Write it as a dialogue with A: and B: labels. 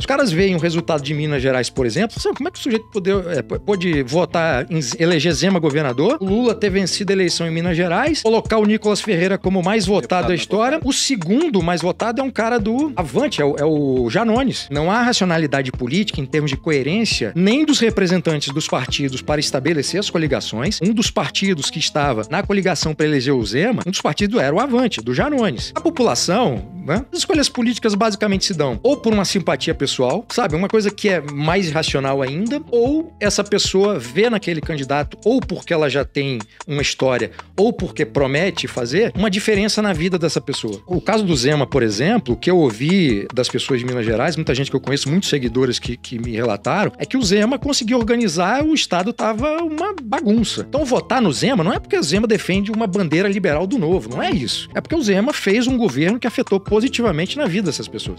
A: Os caras veem o resultado de Minas Gerais, por exemplo, como é que o sujeito pôde, é, votar, em, eleger Zema governador, Lula ter vencido a eleição em Minas Gerais, colocar o Nicolas Ferreira como mais votado da história. O segundo mais votado é um cara do Avante, é o, é o Janones. Não há racionalidade política em termos de coerência, nem dos representantes dos partidos para estabelecer as coligações. Um dos partidos que estava na coligação para eleger o Zema, um dos partidos era o Avante, do Janones. A população, né? As escolhas políticas basicamente se dão ou por uma simpatia pessoal, sabe? Uma coisa que é mais irracional ainda, ou essa pessoa vê naquele candidato, ou porque ela já tem uma história, ou porque promete fazer, uma diferença na vida dessa pessoa. O caso do Zema, por exemplo, que eu ouvi das pessoas de Minas Gerais, muita gente que eu conheço, muitos seguidores que, que me relataram, é que o Zema conseguiu organizar, o Estado tava uma bagunça. Então votar no Zema não é porque o Zema defende uma bandeira liberal do novo, não é isso. É porque o Zema fez um governo que afetou positivamente na vida dessas pessoas.